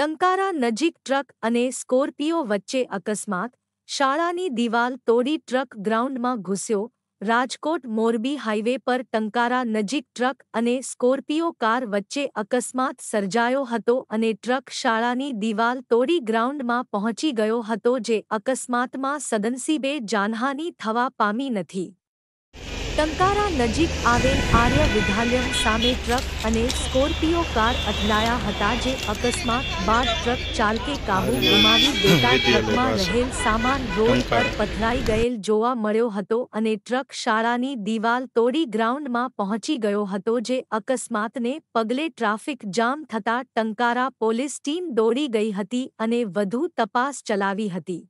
ટંકારા નજીક ટ્રક અને સ્કોર્પિયો વચ્ચે અકસ્માત શાળાની દિવાલ તોડી ટ્રક ગ્રાઉન્ડમાં ઘૂસ્યો રાજકોટ મોરબી હાઇવે પર ટંકારા નજીક ટ્રક અને સ્કોર્પિયો કાર વચ્ચે અકસ્માત સર્જાયો હતો અને ટ્રક શાળાની દિવાલ તોડી ગ્રાઉન્ડમાં પહોંચી ગયો હતો જે અકસ્માતમાં સદનસીબે જાનહાની થવા પામી નથી ટંકારા નજીક આવેલ આર્ય વિદ્યાલય સામે ટ્રક અને સ્કોર્પિયો કાર અથડાયા હતા જે અકસ્માત બાદ ટ્રક ચાલકે કાબુ ગુમાવી દેતા ટ્રકમાં રહેલ સામાન રોડ પર પથરાઈ ગયેલ જોવા મળ્યો હતો અને ટ્રક શાળાની દિવાલ તોડી ગ્રાઉન્ડમાં પહોંચી ગયો હતો જે અકસ્માતને પગલે ટ્રાફિક જામ થતા ટંકારા પોલીસ ટીમ દોડી ગઈ હતી અને વધુ તપાસ ચલાવી હતી